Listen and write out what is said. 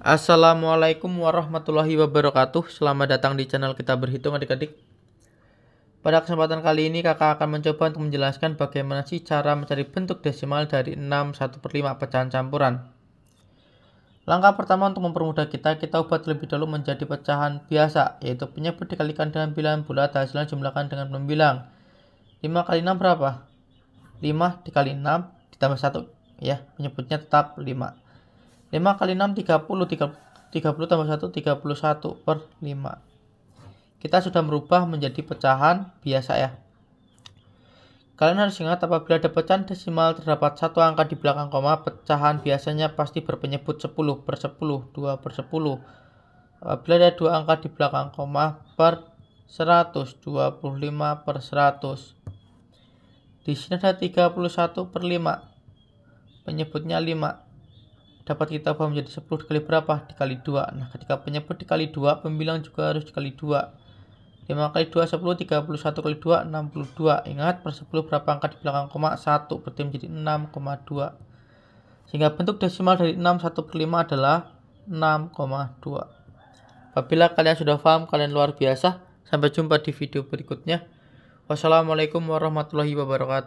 Assalamualaikum warahmatullahi wabarakatuh Selamat datang di channel kita berhitung adik-adik Pada kesempatan kali ini kakak akan mencoba untuk menjelaskan bagaimana sih cara mencari bentuk desimal dari 6 1 per 5 pecahan campuran Langkah pertama untuk mempermudah kita, kita ubah terlebih dahulu menjadi pecahan biasa Yaitu penyebut dikalikan dengan bilangan bulat, hasilnya jumlahkan dengan pembilang 5 kali 6 berapa? 5 dikali 6 ditambah 1 ya penyebutnya tetap 5 5 kali 6 30 30, 30 tambah 1 31 per 5 kita sudah merubah menjadi pecahan biasa ya kalian harus ingat apabila ada pecahan desimal terdapat satu angka di belakang koma pecahan biasanya pasti berpenyebut 10 per 10 2 per 10 apabila ada dua angka di belakang koma per 100 25 per 100 di sini ada 31 per 5 penyebutnya 5 dapat kita ubah menjadi 10 dikali berapa? Dikali 2. Nah, ketika penyebut dikali 2, pembilang juga harus dikali 2. 5 kali 2, 10, 31 kali 2, 62. Ingat, per 10 berapa angka di belakang koma? 1, berarti menjadi 6,2. Sehingga bentuk desimal dari 6, 1 per 5 adalah 6,2. Apabila kalian sudah paham, kalian luar biasa. Sampai jumpa di video berikutnya. Wassalamualaikum warahmatullahi wabarakatuh.